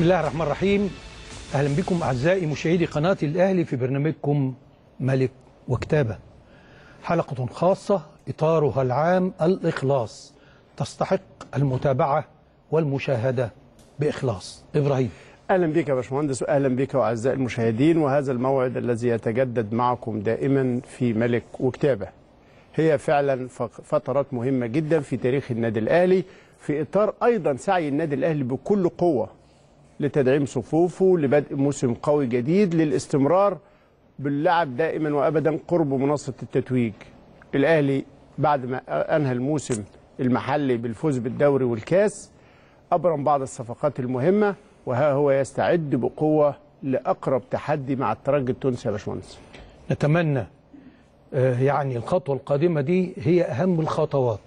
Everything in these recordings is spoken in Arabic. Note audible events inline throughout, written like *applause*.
بسم الله الرحمن الرحيم اهلا بكم اعزائي مشاهدي قناه الاهلي في برنامجكم ملك وكتابه حلقه خاصه اطارها العام الاخلاص تستحق المتابعه والمشاهده باخلاص ابراهيم اهلا بك يا باشمهندس واهلا بك اعزائي المشاهدين وهذا الموعد الذي يتجدد معكم دائما في ملك وكتابه هي فعلا فترات مهمه جدا في تاريخ النادي الاهلي في اطار ايضا سعي النادي الاهلي بكل قوه لتدعيم صفوفه لبدء موسم قوي جديد للاستمرار باللعب دائما وابدا قرب منصه التتويج. الاهلي بعد ما انهى الموسم المحلي بالفوز بالدوري والكاس ابرم بعض الصفقات المهمه وها هو يستعد بقوه لاقرب تحدي مع الترجي التونسي يا باشمهندس. نتمنى آه، يعني الخطوه القادمه دي هي اهم الخطوات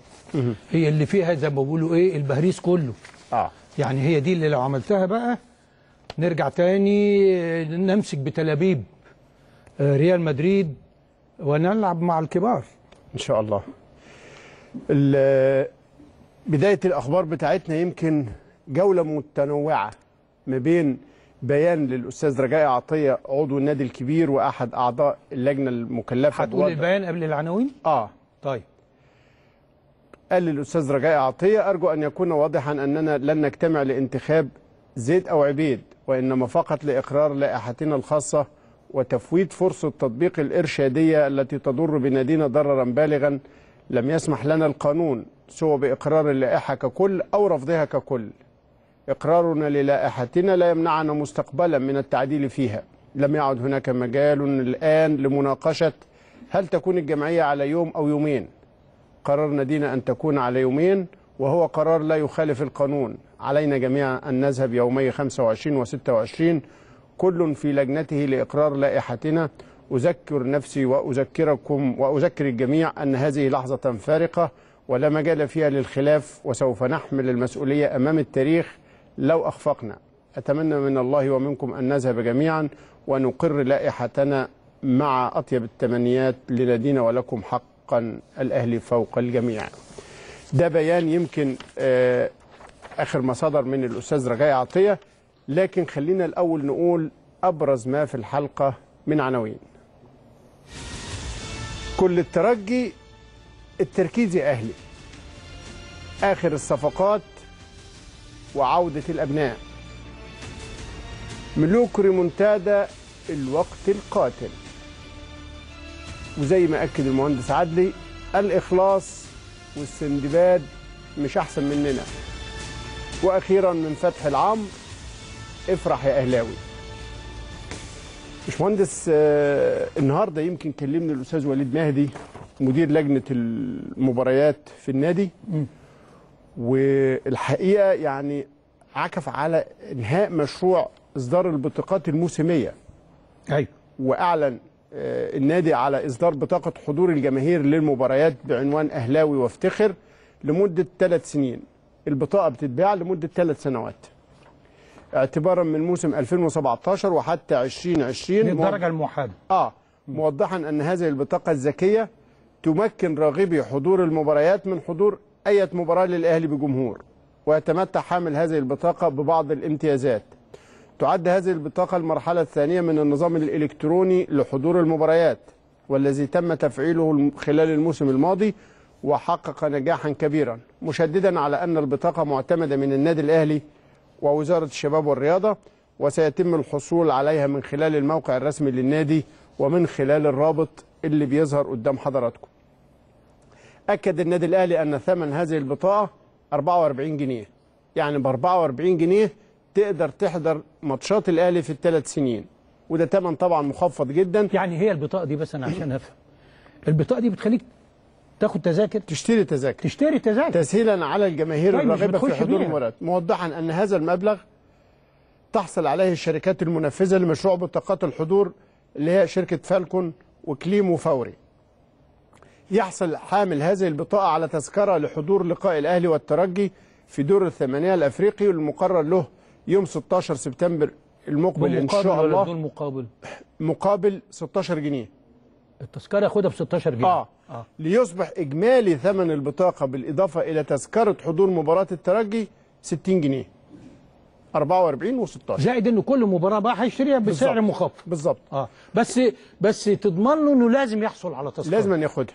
هي اللي فيها زي ما بيقولوا ايه البهريس كله اه يعني هي دي اللي لو عملتها بقى نرجع تاني نمسك بتلابيب آه، ريال مدريد ونلعب مع الكبار ان شاء الله بدايه الاخبار بتاعتنا يمكن جوله متنوعه ما بين بيان للاستاذ رجاء عطيه عضو النادي الكبير واحد اعضاء اللجنه المكلفه هتقول البيان قبل العناوين اه طيب قال للأستاذ رجاء عطية أرجو أن يكون واضحا أننا لن نجتمع لانتخاب زيد أو عبيد وإنما فقط لإقرار لائحتنا الخاصة وتفويت فرصة تطبيق الإرشادية التي تضر بنادينا ضررا بالغا لم يسمح لنا القانون سوى بإقرار اللائحة ككل أو رفضها ككل إقرارنا للائحتنا لا يمنعنا مستقبلا من التعديل فيها لم يعد هناك مجال الآن لمناقشة هل تكون الجمعية على يوم أو يومين قرار نادينا أن تكون على يومين وهو قرار لا يخالف القانون علينا جميعا أن نذهب يومي 25 و 26 كل في لجنته لإقرار لائحتنا أذكر نفسي وأذكركم وأذكر الجميع أن هذه لحظة فارقة ولا مجال فيها للخلاف وسوف نحمل المسؤولية أمام التاريخ لو أخفقنا أتمنى من الله ومنكم أن نذهب جميعا ونقر لائحتنا مع أطيب التمنيات لنادينا ولكم حق حقا الأهلي فوق الجميع ده بيان يمكن آه، آخر ما صدر من الأستاذ رجاء عطية لكن خلينا الأول نقول أبرز ما في الحلقة من عناوين كل الترجي التركيز يا أهلي آخر الصفقات وعودة الأبناء ملوك ريمونتادا الوقت القاتل وزي ما اكد المهندس عدلي الاخلاص والسندباد مش احسن مننا واخيرا من فتح العمر افرح يا اهلاوي باشمهندس آه، النهارده يمكن كلمني الاستاذ وليد مهدي مدير لجنه المباريات في النادي والحقيقه يعني عكف على انهاء مشروع اصدار البطاقات الموسميه ايوه واعلن آه، النادي على إصدار بطاقة حضور الجماهير للمباريات بعنوان أهلاوي وافتخر لمدة ثلاث سنين البطاقة بتتباع لمدة ثلاث سنوات اعتبارا من موسم 2017 وحتى 2020 للدرجة الموحدة آه موضحا أن هذه البطاقة الذكية تمكن راغبي حضور المباريات من حضور أي مباراة للأهلي بجمهور ويتمتع حامل هذه البطاقة ببعض الامتيازات تعد هذه البطاقة المرحلة الثانية من النظام الإلكتروني لحضور المباريات والذي تم تفعيله خلال الموسم الماضي وحقق نجاحا كبيرا مشددا على أن البطاقة معتمدة من النادي الأهلي ووزارة الشباب والرياضة وسيتم الحصول عليها من خلال الموقع الرسمي للنادي ومن خلال الرابط اللي بيظهر قدام حضراتكم أكد النادي الأهلي أن ثمن هذه البطاقة 44 جنيه يعني ب 44 جنيه تقدر تحضر ماتشات الاهلي في الثلاث سنين وده تمن طبعا مخفض جدا يعني هي البطاقه دي بس انا عشان افهم البطاقه دي بتخليك تاخد تذاكر تشتري تذاكر تشتري تذاكر تسهيلا على الجماهير طيب الراغبه في حضور المباريات موضحا ان هذا المبلغ تحصل عليه الشركات المنفذه لمشروع بطاقات الحضور اللي هي شركه فالكون وكليمو فوري يحصل حامل هذه البطاقه على تذكره لحضور لقاء الاهلي والترجي في دور الثمانيه الافريقي والمقرر له يوم 16 سبتمبر المقبل ان شاء الله مقابل مقابل 16 جنيه التذكره ياخدها ب 16 جنيه آه. اه ليصبح اجمالي ثمن البطاقه بالاضافه الى تذكره حضور مباراه الترجي 60 جنيه 44 و16 زائد ان كل مباراه بقى هيشتريها بسعر مخفض بالظبط اه بس بس تضمن له انه لازم يحصل على تذكره لازم ياخدها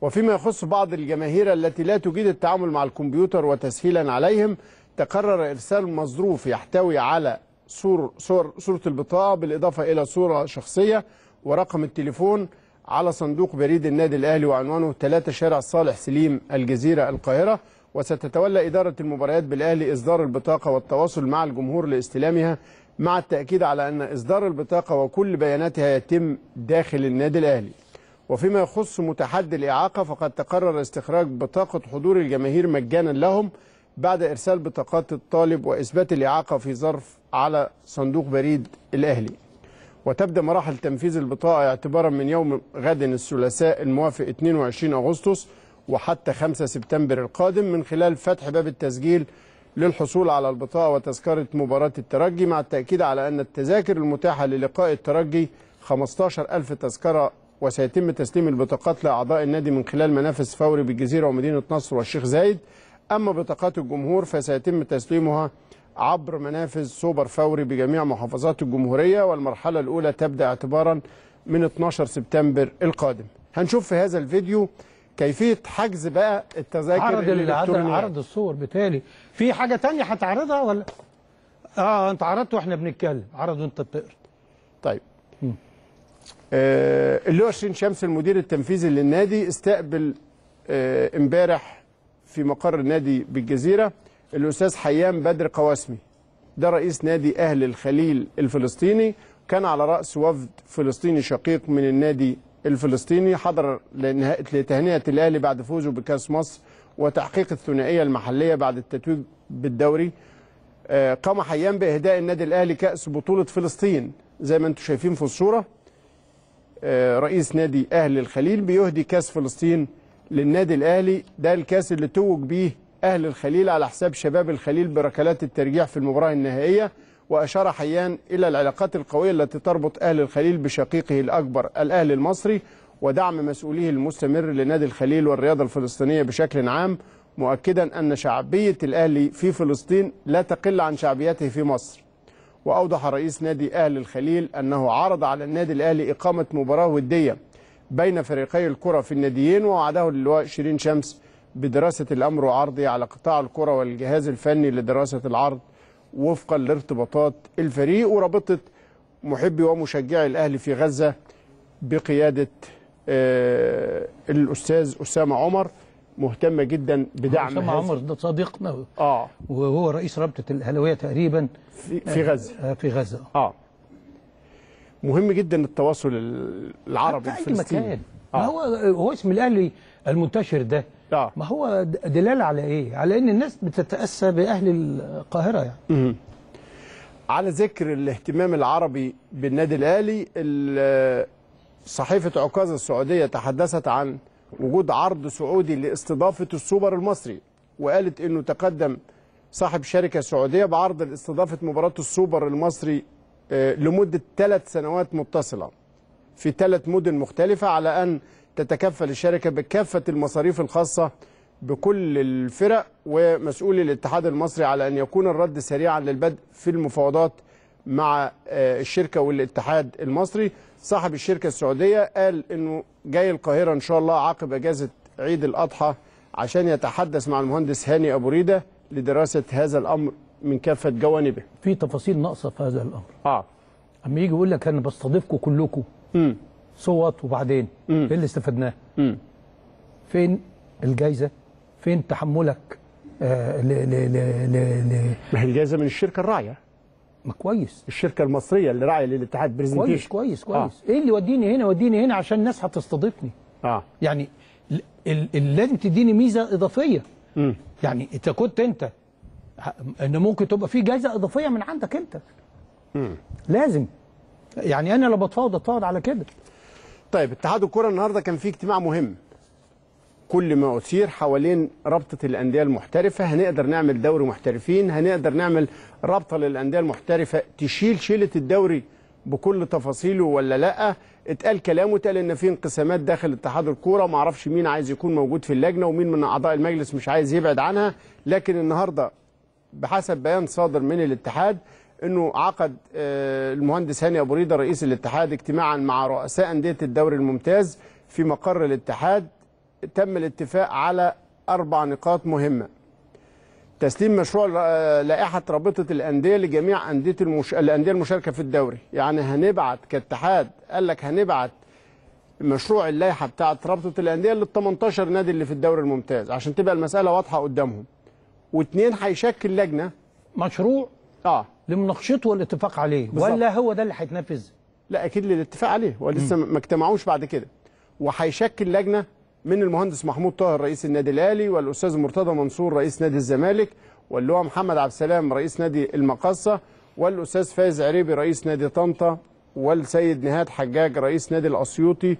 وفيما يخص بعض الجماهير التي لا تجيد التعامل مع الكمبيوتر وتسهيلا عليهم تقرر إرسال مظروف يحتوي على صور صور صورة البطاقة بالإضافة إلى صورة شخصية ورقم التليفون على صندوق بريد النادي الأهلي وعنوانه 3 شارع صالح سليم الجزيرة القاهرة وستتولى إدارة المباريات بالأهلي إصدار البطاقة والتواصل مع الجمهور لاستلامها مع التأكيد على أن إصدار البطاقة وكل بياناتها يتم داخل النادي الأهلي وفيما يخص متحدي الإعاقة فقد تقرر استخراج بطاقة حضور الجماهير مجانا لهم بعد إرسال بطاقات الطالب وإثبات الإعاقة في ظرف على صندوق بريد الأهلي وتبدأ مراحل تنفيذ البطاقة اعتبارا من يوم غد الثلاثاء الموافق 22 أغسطس وحتى 5 سبتمبر القادم من خلال فتح باب التسجيل للحصول على البطاقة وتذكرة مباراة الترجي مع التأكيد على أن التذاكر المتاحة للقاء الترجي 15000 تذكرة وسيتم تسليم البطاقات لأعضاء النادي من خلال منافس فوري بالجزيرة ومدينة نصر والشيخ زايد أما بطاقات الجمهور فسيتم تسليمها عبر منافذ سوبر فوري بجميع محافظات الجمهورية والمرحلة الأولى تبدأ اعتبارا من 12 سبتمبر القادم هنشوف في هذا الفيديو كيفية حجز بقى التذاكر عرض الإلكترونية عرض الصور بتالي في حاجة تانية هتعرضها ولا اه انت عرضت واحنا بنتكلم عرض وانت بتقرا طيب آه اللي هو شمس المدير التنفيذي للنادي استقبل آه، امبارح آه في مقر النادي بالجزيرة الأستاذ حيام بدر قواسمي ده رئيس نادي أهل الخليل الفلسطيني كان على رأس وفد فلسطيني شقيق من النادي الفلسطيني حضر لتهنئة الأهلي بعد فوزه بكأس مصر وتحقيق الثنائية المحلية بعد التتويج بالدوري آه، قام حيان بإهداء النادي الأهلي كأس بطولة فلسطين زي ما انتم شايفين في الصورة آه، رئيس نادي أهل الخليل بيهدي كأس فلسطين للنادي الاهلي ده الكاس اللي توج بيه اهل الخليل على حساب شباب الخليل بركلات الترجيح في المباراه النهائيه واشار حيان الى العلاقات القويه التي تربط اهل الخليل بشقيقه الاكبر الاهلي المصري ودعم مسؤوليه المستمر لنادي الخليل والرياضه الفلسطينيه بشكل عام مؤكدا ان شعبيه الاهلي في فلسطين لا تقل عن شعبيته في مصر. واوضح رئيس نادي اهل الخليل انه عرض على النادي الاهلي اقامه مباراه وديه بين فريقي الكرة في الناديين ووعده اللواء شيرين شمس بدراسة الأمر وعرضه على قطاع الكرة والجهاز الفني لدراسة العرض وفقا لارتباطات الفريق ورابطة محبي ومشجعي الأهلي في غزة بقيادة آه الأستاذ أسامة عمر مهتمة جدا بدعم أسامة عمر ده صديقنا آه وهو رئيس رابطة الأهلاوية تقريبا في, في غزة آه في غزة آه مهم جدا التواصل العربي في أي مكان آه. ما هو هو اسم الأهلي المنتشر ده آه. ما هو دلالة على إيه؟ على إن الناس بتتأسى بأهل القاهرة يعني مم. على ذكر الاهتمام العربي بالنادي الأهلي صحيفة عكاظ السعودية تحدثت عن وجود عرض سعودي لاستضافة السوبر المصري وقالت أنه تقدم صاحب شركة سعودية بعرض لاستضافة مباراة السوبر المصري آه، لمدة ثلاث سنوات متصلة في ثلاث مدن مختلفة على أن تتكفل الشركة بكافة المصاريف الخاصة بكل الفرق ومسؤول الاتحاد المصري على أن يكون الرد سريعا للبدء في المفاوضات مع آه، الشركة والاتحاد المصري صاحب الشركة السعودية قال أنه جاي القاهرة إن شاء الله عقب أجازة عيد الأضحى عشان يتحدث مع المهندس هاني أبو ريدة لدراسة هذا الأمر من كافة جوانبه في تفاصيل ناقصة في هذا الأمر آه. أما يجي يقول لك أنا بستضيفكم كلكم امم صوت وبعدين مم. إيه اللي استفدناه مم. فين الجايزة فين تحملك آه ل ل ل ل ل ما هي الجايزة من الشركة الراعية ما كويس الشركة المصرية اللي راعية للاتحاد برزنتيشن كويس كويس كويس آه. إيه اللي وديني هنا وديني هنا عشان الناس هتستضيفني آه. يعني لازم تديني ميزة إضافية مم. يعني أنت كنت أنت ان ممكن تبقى في جايزه اضافيه من عندك انت مم. لازم يعني انا لو بتفاوض اتفاوض على كده طيب اتحاد الكره النهارده كان فيه اجتماع مهم كل ما اثير حوالين رابطه الانديه المحترفه هنقدر نعمل دوري محترفين هنقدر نعمل رابطه للانديه المحترفه تشيل شيله الدوري بكل تفاصيله ولا لا اتقال كلام واتقال ان في انقسامات داخل اتحاد الكوره ما اعرفش مين عايز يكون موجود في اللجنه ومين من اعضاء المجلس مش عايز يبعد عنها لكن النهارده بحسب بيان صادر من الاتحاد انه عقد آه، المهندس هاني ابو ريده رئيس الاتحاد اجتماعا مع رؤساء انديه الدوري الممتاز في مقر الاتحاد تم الاتفاق على اربع نقاط مهمه تسليم مشروع آه، لائحه رابطه الانديه لجميع انديه المش... الانديه المشاركه في الدوري يعني هنبعت كاتحاد قال لك هنبعت مشروع اللائحه بتاعه رابطه الانديه لل 18 نادي اللي في الدوري الممتاز عشان تبقى المساله واضحه قدامهم واثنين هيشكل لجنه مشروع اه لمناقشته والاتفاق عليه بالزبط. ولا هو ده اللي هيتنفذ لا اكيد للاتفاق عليه هو لسه ما اجتمعوش بعد كده وهيشكل لجنه من المهندس محمود طاهر رئيس النادي الاهلي والاستاذ مرتضى منصور رئيس نادي الزمالك واللواء محمد عبد السلام رئيس نادي المقصه والاستاذ فايز عريبي رئيس نادي طنطا والسيد نهاد حجاج رئيس نادي الاسيوطي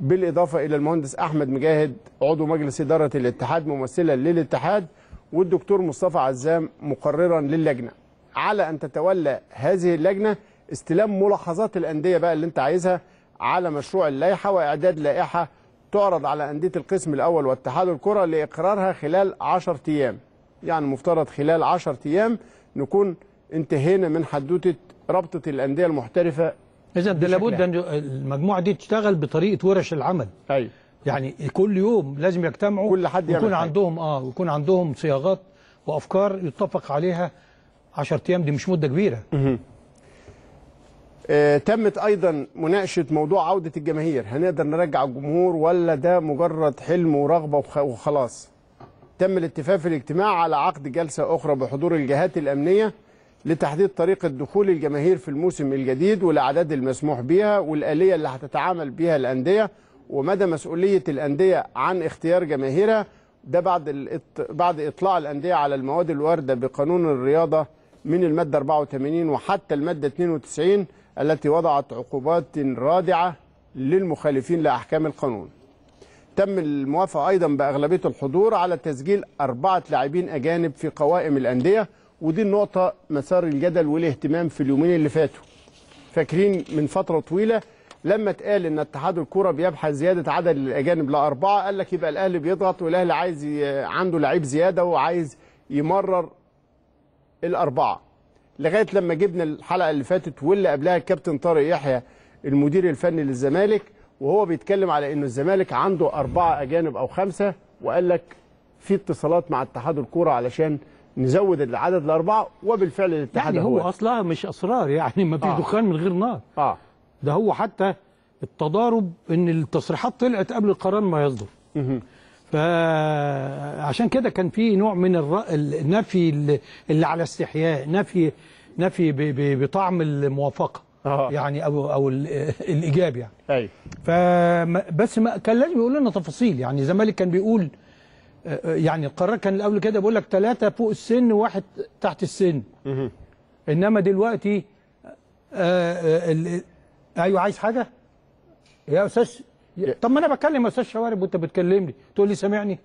بالاضافه الى المهندس احمد مجاهد عضو مجلس اداره الاتحاد ممثلا للاتحاد والدكتور مصطفى عزام مقررا للجنه على ان تتولى هذه اللجنه استلام ملاحظات الانديه بقى اللي انت عايزها على مشروع اللائحه واعداد لائحه تعرض على انديه القسم الاول واتحاد الكره لاقرارها خلال 10 ايام يعني مفترض خلال 10 ايام نكون انتهينا من حدوته رابطه الانديه المحترفه اذا لابد ان المجموعه دي تشتغل بطريقه ورش العمل ايوه يعني كل يوم لازم يجتمعوا كل حد يكون عندهم اه ويكون عندهم صياغات وافكار يتفق عليها 10 ايام دي مش مده كبيره آه تمت ايضا مناقشه موضوع عوده الجماهير هنقدر نرجع الجمهور ولا ده مجرد حلم ورغبه وخلاص تم الاتفاق في الاجتماع على عقد جلسه اخرى بحضور الجهات الامنيه لتحديد طريقه دخول الجماهير في الموسم الجديد والاعداد المسموح بها والاليه اللي هتتعامل بها الانديه ومدى مسؤوليه الانديه عن اختيار جماهيرها ده بعد بعد اطلاع الانديه على المواد الوارده بقانون الرياضه من الماده 84 وحتى الماده 92 التي وضعت عقوبات رادعه للمخالفين لاحكام القانون. تم الموافقه ايضا باغلبيه الحضور على تسجيل اربعه لاعبين اجانب في قوائم الانديه ودي النقطه مسار الجدل والاهتمام في اليومين اللي فاتوا. فاكرين من فتره طويله لما اتقال ان اتحاد الكوره بيبحث زياده عدد الاجانب لاربعه قال لك يبقى الاهلي بيضغط والاهلي عايز ي... عنده لعيب زياده وعايز يمرر الاربعه لغايه لما جبنا الحلقه اللي فاتت واللي قبلها الكابتن طارق يحيى المدير الفني للزمالك وهو بيتكلم على انه الزمالك عنده اربعه اجانب او خمسه وقال لك في اتصالات مع اتحاد الكوره علشان نزود العدد لاربعه وبالفعل الاتحاد يعني هو, هو اصلها مش اسرار يعني ما فيش آه. دخان من غير نار اه ده هو حتى التضارب ان التصريحات طلعت قبل القرار ما يصدر فعشان كده كان في نوع من النفي اللي على استحياء نفي نفي بطعم الموافقه أوه. يعني او او الايجاب يعني ايوه فبس ما كان لازم يقول لنا تفاصيل يعني الزمالك كان بيقول آه، يعني القرار كان الاول كده بيقول لك ثلاثه فوق السن وواحد تحت السن انما دلوقتي آه، آه، ايوه عايز حاجه يا استاذ طب ما انا بكلم يا استاذ شوارب وانت بتكلمني تقول لي سامعني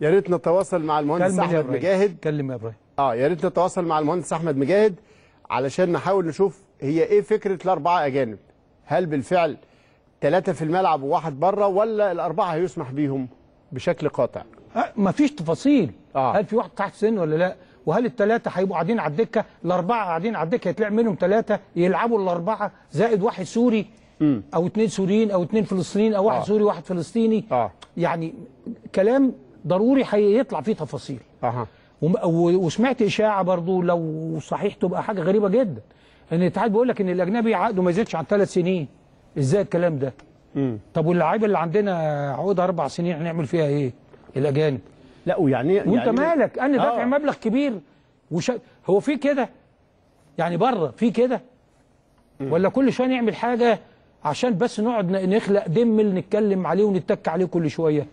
يا ريت نتواصل مع المهندس احمد مجاهد كلم يا ابراهيم اه يا ريت نتواصل مع المهندس احمد مجاهد علشان نحاول نشوف هي ايه فكره الاربعه اجانب هل بالفعل ثلاثه في الملعب وواحد بره ولا الاربعه هيسمح بيهم بشكل قاطع أه مفيش تفاصيل آه. هل في واحد تحت سن ولا لا وهل الثلاثه هيبقوا قاعدين على الدكه الاربعه قاعدين على الدكه يتلعب منهم ثلاثه يلعبوا الاربعه زائد واحد سوري او اثنين سوريين او اثنين فلسطينيين او واحد آه. سوري واحد فلسطيني آه. يعني كلام ضروري هيطلع فيه تفاصيل آه. وسمعت اشاعه برضو لو صحيح تبقى حاجه غريبه جدا ان الاتحاد بيقول لك ان الاجنبي عقده ما يزيدش عن ثلاث سنين ازاي الكلام ده؟ مم. طب واللعيبه اللي عندنا عقود اربع سنين هنعمل فيها ايه؟ الاجانب لا ويعني وانت يعني مالك انا دافع آه. مبلغ كبير وش... هو في كده يعني بره في كده ولا كل شويه نعمل حاجه عشان بس نقعد نخلق دم اللي نتكلم عليه ونتك عليه كل شويه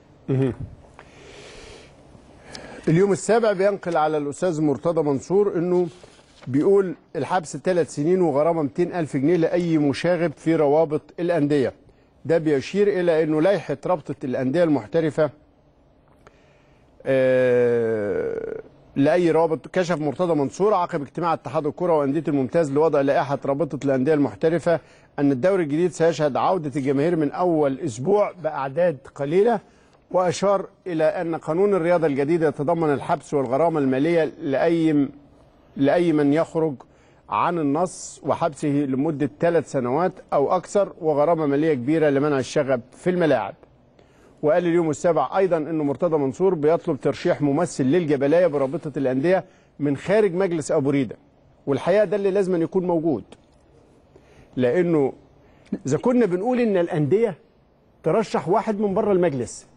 اليوم السابع بينقل على الاستاذ مرتضى منصور انه بيقول الحبس ثلاث سنين وغرامه 200000 جنيه لاي مشاغب في روابط الانديه ده بيشير الى انه لائحه رابطه الانديه المحترفه آه، لاي رابط كشف مرتضى منصور عقب اجتماع اتحاد الكره وانديه الممتاز لوضع لائحه رابطه الانديه المحترفه ان الدوري الجديد سيشهد عوده الجماهير من اول اسبوع باعداد قليله واشار الى ان قانون الرياضه الجديد يتضمن الحبس والغرامه الماليه لاي لاي من يخرج عن النص وحبسه لمده ثلاث سنوات او اكثر وغرامه ماليه كبيره لمنع الشغب في الملاعب وقال اليوم السابع أيضا أنه مرتضى منصور بيطلب ترشيح ممثل للجبلاية برابطة الأندية من خارج مجلس أبو ريدة والحقيقة ده اللي لازم يكون موجود لأنه إذا كنا بنقول إن الأندية ترشح واحد من بره المجلس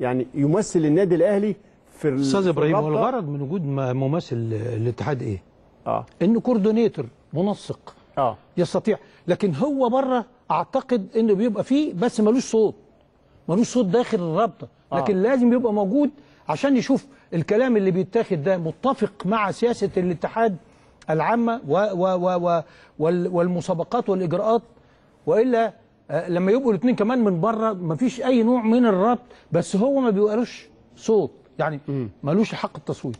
يعني يمثل النادي الأهلي في استاذ ابراهيم هو الغرض من وجود ممثل الاتحاد ايه؟ اه انه كوردونيتور منسق اه يستطيع لكن هو بره اعتقد انه بيبقى فيه بس ملوش صوت ملوش صوت داخل الرابطه لكن آه. لازم يبقى موجود عشان يشوف الكلام اللي بيتاخد ده متفق مع سياسه الاتحاد العامه و و و و والمسابقات والاجراءات والا آه، لما يبقوا الاثنين كمان من بره مفيش اي نوع من الربط بس هو ما بيبقالوش صوت يعني ملوش حق التصويت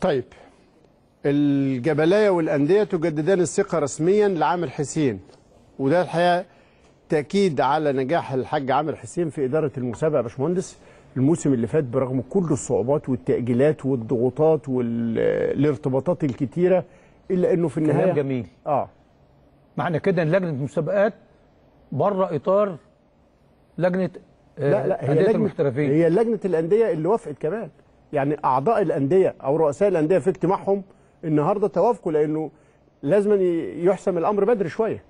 طيب الجبلايه والانديه تجددان الثقه رسميا لعامر حسين وده الحقيقه التأكيد على نجاح الحاج عامر حسين في إدارة المسابقة يا باشمهندس الموسم اللي فات برغم كل الصعوبات والتأجيلات والضغوطات والارتباطات الكتيرة إلا أنه في النهاية كلام جميل آه معنى كده أن لجنة المسابقات بره إطار لجنة آه، لا لا هي لجنة هي لجنة الأندية اللي وافقت كمان يعني أعضاء الأندية أو رؤساء الأندية في اجتماعهم النهارده توافقوا لأنه لازم يحسم الأمر بدري شوية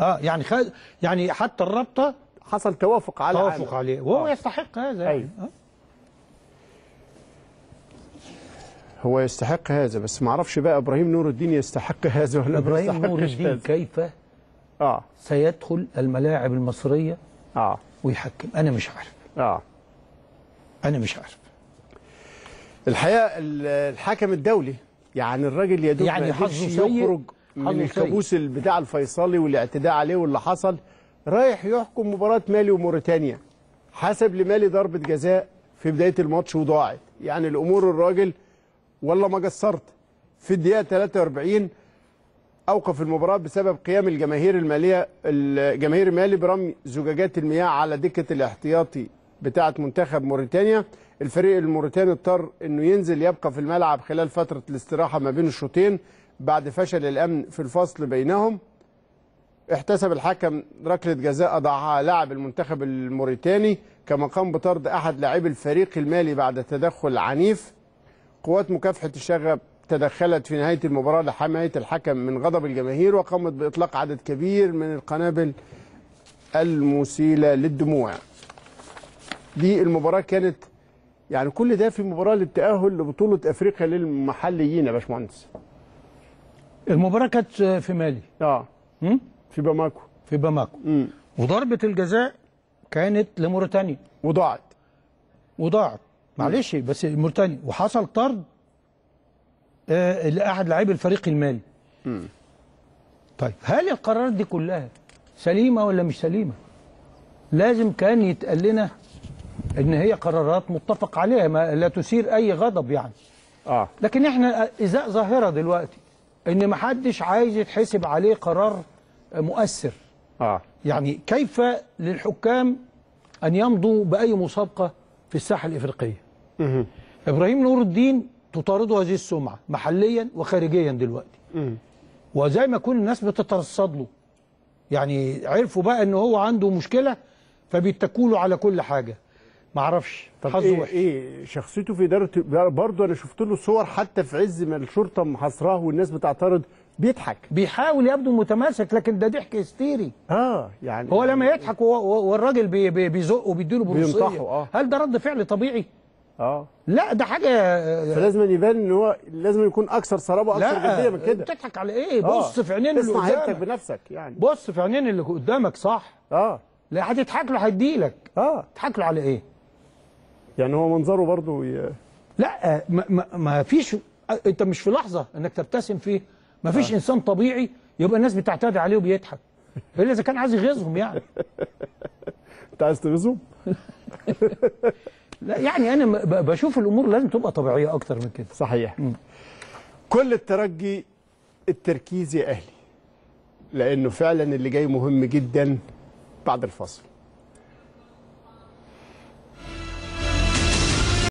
اه يعني خ... يعني حتى الرابطه حصل توافق على توافق عليه وهو آه. يستحق هذا يعني. أيوه. آه. هو يستحق هذا بس ما اعرفش بقى ابراهيم نور الدين يستحق هذا ولا ابراهيم نور الدين هذا. كيف اه سيدخل الملاعب المصريه اه ويحكم انا مش عارف اه انا مش عارف الحقيقه الحكم الدولي يعني الراجل يا دوب يعني حظه سيء يخرج من الكابوس بتاع الفيصلي والاعتداء عليه واللي حصل رايح يحكم مباراة مالي وموريتانيا حسب لمالي ضربة جزاء في بداية الماتش وضاعت يعني الأمور الراجل ولا ما قصرت في الدقيقة 43 أوقف المباراة بسبب قيام الجماهير المالية الجماهير مالي برمي زجاجات المياه على دكة الاحتياطي بتاعة منتخب موريتانيا الفريق الموريتاني اضطر انه ينزل يبقى في الملعب خلال فتره الاستراحه ما بين الشوطين بعد فشل الأمن في الفصل بينهم احتسب الحكم ركلة جزاء أضعها لاعب المنتخب الموريتاني كما قام بطرد أحد لاعبي الفريق المالي بعد تدخل عنيف قوات مكافحة الشغب تدخلت في نهاية المباراة لحماية الحكم من غضب الجماهير وقامت بإطلاق عدد كبير من القنابل المسيلة للدموع دي المباراة كانت يعني كل ده في مباراة للتأهل لبطولة أفريقيا للمحليين يا باشمهندس المباراه كانت في مالي اه في باماكو في باماكو وضربه الجزاء كانت لموريتانيا وضاعت وضاعت معلش بس موريتانيا وحصل طرد آه لاحد لاعبي الفريق المالي امم طيب هل القرارات دي كلها سليمه ولا مش سليمه لازم كان يتقال لنا ان هي قرارات متفق عليها ما لا تثير اي غضب يعني اه لكن احنا ازاء ظاهره دلوقتي ان ما حدش عايز يتحسب عليه قرار مؤثر آه. يعني كيف للحكام أن يمضوا بأي مسابقة في الساحة الإفريقية مه. إبراهيم نور الدين تطارده هذه السمعة محليا وخارجيا دلوقتي مه. وزي ما كل الناس بتترصد له يعني عرفوا بقى ان هو عنده مشكلة فبيتكلوا على كل حاجة ما اعرفش حظه إيه, ايه شخصيته في اداره برضه انا شفت له صور حتى في عز ما الشرطه محاصراه والناس بتعترض بيضحك بيحاول يبدو متماسك لكن ده ضحك هستيري اه يعني هو لما يضحك والراجل بي بي بيزقه وبيديله بروسيه آه. هل ده رد فعل طبيعي؟ اه لا ده حاجه فلازم يبان ان هو لازم يكون اكثر صلابه واكثر جديه من كده بتضحك على ايه؟ آه. بص آه. في عينين اللي قدامك بنفسك يعني بص في عينين اللي قدامك صح اه لا هتضحك له هيديلك اه تضحك له على ايه؟ يعني هو منظره برضه ي... لا آه، ما, ما, ما فيش آه، انت مش في لحظه انك تبتسم فيه ما فيش آه. انسان طبيعي يبقى الناس بتعتدي عليه وبيضحك *laughs* الا اذا كان عايز يغيظهم يعني انت عايز تغيظهم *laughs* لا يعني انا بشوف الامور لازم تبقى طبيعيه اكتر من كده صحيح م. كل الترجي التركيز يا اهلي لانه فعلا اللي جاي مهم جدا بعد الفاصل